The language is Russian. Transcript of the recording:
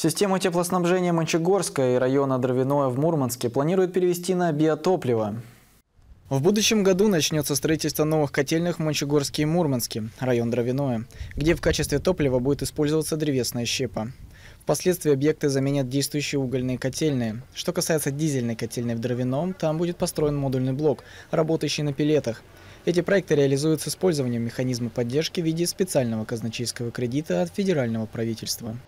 Систему теплоснабжения Мончегорска и района Дровяное в Мурманске планируют перевести на биотопливо. В будущем году начнется строительство новых котельных в Мончегорске и Мурманске, район Дровяное, где в качестве топлива будет использоваться древесная щепа. Впоследствии объекты заменят действующие угольные котельные. Что касается дизельной котельной в Дровяном, там будет построен модульный блок, работающий на пилетах. Эти проекты реализуются с использованием механизма поддержки в виде специального казначейского кредита от федерального правительства.